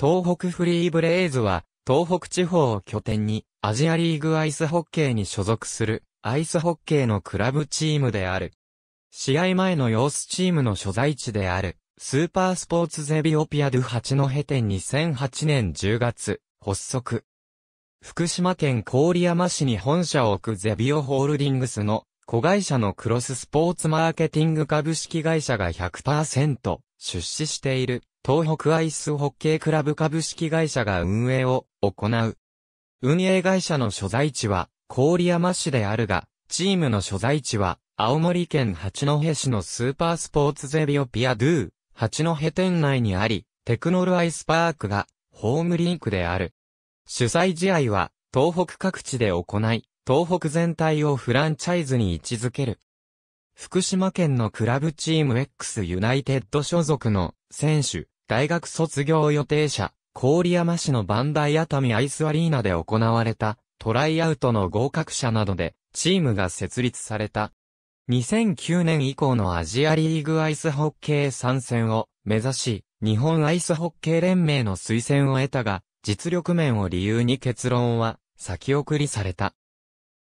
東北フリーブレイズは、東北地方を拠点に、アジアリーグアイスホッケーに所属する、アイスホッケーのクラブチームである。試合前の様子チームの所在地である、スーパースポーツゼビオピアドゥ八戸店2008年10月、発足。福島県郡山市に本社を置くゼビオホールディングスの子会社のクロススポーツマーケティング株式会社が100%出資している東北アイスホッケークラブ株式会社が運営を行う。運営会社の所在地は郡山市であるが、チームの所在地は青森県八戸市のスーパースポーツゼビオピアドゥー、八戸店内にあり、テクノルアイスパークがホームリンクである。主催試合は東北各地で行い、東北全体をフランチャイズに位置づける。福島県のクラブチーム X ユナイテッド所属の選手、大学卒業予定者、郡山市のバンダイ熱海アイスアリーナで行われた、トライアウトの合格者などで、チームが設立された。2009年以降のアジアリーグアイスホッケー参戦を目指し、日本アイスホッケー連盟の推薦を得たが、実力面を理由に結論は先送りされた。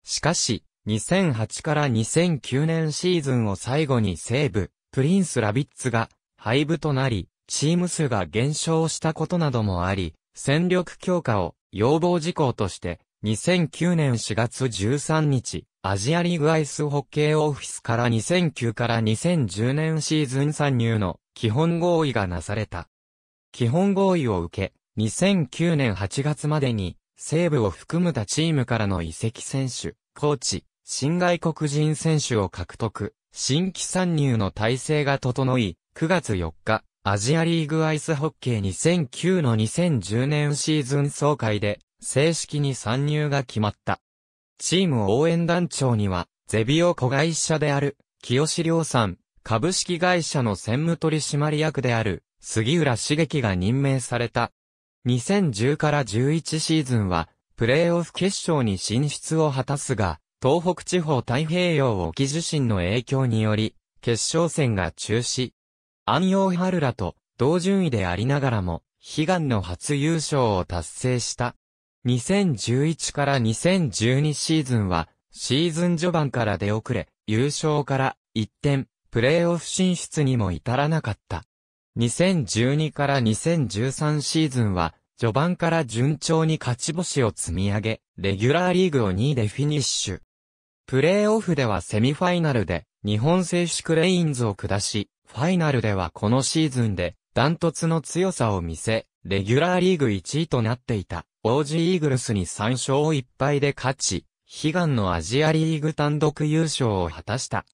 しかし、2008から2009年シーズンを最後に西部、プリンスラビッツが廃部となり、チーム数が減少したことなどもあり、戦力強化を要望事項として、2009年4月13日、アジアリーグアイスホッケーオフィスから2009から2010年シーズン参入の基本合意がなされた。基本合意を受け、2009年8月までに、西部を含むたチームからの移籍選手、コーチ、新外国人選手を獲得、新規参入の体制が整い、9月4日、アジアリーグアイスホッケー2009の2010年シーズン総会で正式に参入が決まった。チーム応援団長には、ゼビオ子会社である、清志良さん、株式会社の専務取締役である、杉浦茂樹が任命された。2010から11シーズンは、プレーオフ決勝に進出を果たすが、東北地方太平洋沖地震の影響により、決勝戦が中止。安陽春らと同順位でありながらも、悲願の初優勝を達成した。2011から2012シーズンは、シーズン序盤から出遅れ、優勝から一転、プレーオフ進出にも至らなかった。2012から2013シーズンは、序盤から順調に勝ち星を積み上げ、レギュラーリーグを2位でフィニッシュ。プレーオフではセミファイナルで、日本選手クレインズを下し、ファイナルではこのシーズンで、ダントツの強さを見せ、レギュラーリーグ1位となっていた、オージーイーグルスに3勝1敗で勝ち、悲願のアジアリーグ単独優勝を果たした。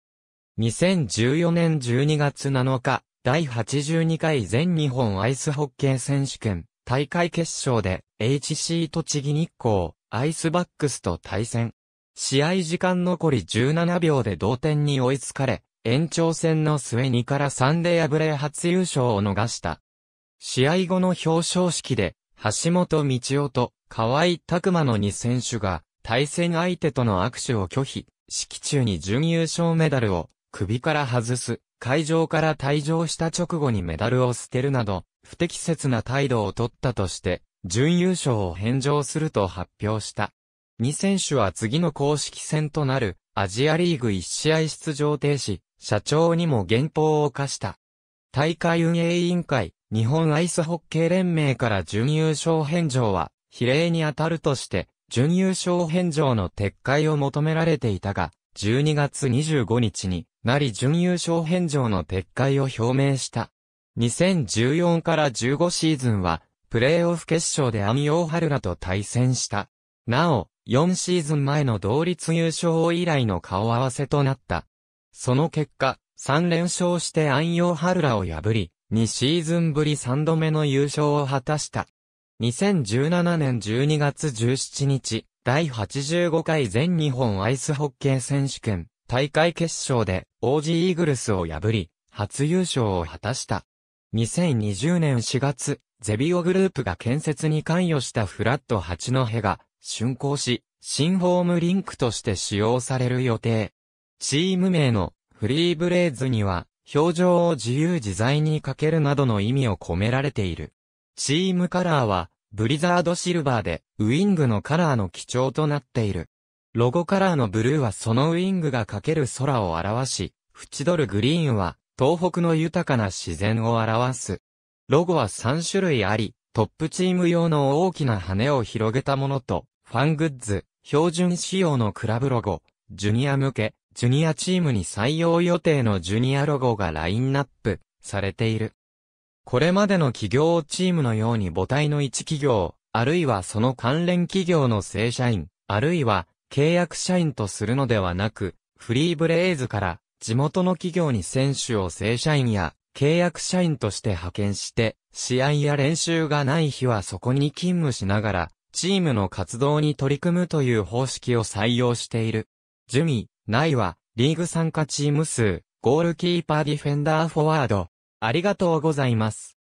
2014年12月7日、第82回全日本アイスホッケー選手権大会決勝で HC 栃木日光アイスバックスと対戦。試合時間残り17秒で同点に追いつかれ、延長戦の末2から3で敗れ初優勝を逃した。試合後の表彰式で、橋本道夫と河合拓馬の2選手が対戦相手との握手を拒否、式中に準優勝メダルを首から外す、会場から退場した直後にメダルを捨てるなど、不適切な態度をとったとして、準優勝を返上すると発表した。2選手は次の公式戦となるアジアリーグ1試合出場停止、社長にも原稿を課した。大会運営委員会、日本アイスホッケー連盟から準優勝返上は、比例に当たるとして、準優勝返上の撤回を求められていたが、12月25日になり準優勝返上の撤回を表明した。2014から15シーズンは、プレーオフ決勝で網ハ春らと対戦した。なお、4シーズン前の同率優勝以来の顔合わせとなった。その結果、3連勝して安陽春らを破り、2シーズンぶり3度目の優勝を果たした。2017年12月17日、第85回全日本アイスホッケー選手権大会決勝で、オージーイーグルスを破り、初優勝を果たした。2020年4月、ゼビオグループが建設に関与したフラット八戸が竣工し、新ホームリンクとして使用される予定。チーム名のフリーブレーズには、表情を自由自在にかけるなどの意味を込められている。チームカラーは、ブリザードシルバーで、ウィングのカラーの基調となっている。ロゴカラーのブルーはそのウィングがかける空を表し、縁取るグリーンは、東北の豊かな自然を表す。ロゴは3種類あり、トップチーム用の大きな羽を広げたものと、ファングッズ、標準仕様のクラブロゴ、ジュニア向け、ジュニアチームに採用予定のジュニアロゴがラインナップされている。これまでの企業チームのように母体の一企業、あるいはその関連企業の正社員、あるいは契約社員とするのではなく、フリーブレイズから地元の企業に選手を正社員や契約社員として派遣して、試合や練習がない日はそこに勤務しながら、チームの活動に取り組むという方式を採用している。ジュミ、ないは、リーグ参加チーム数、ゴールキーパーディフェンダーフォワード。ありがとうございます。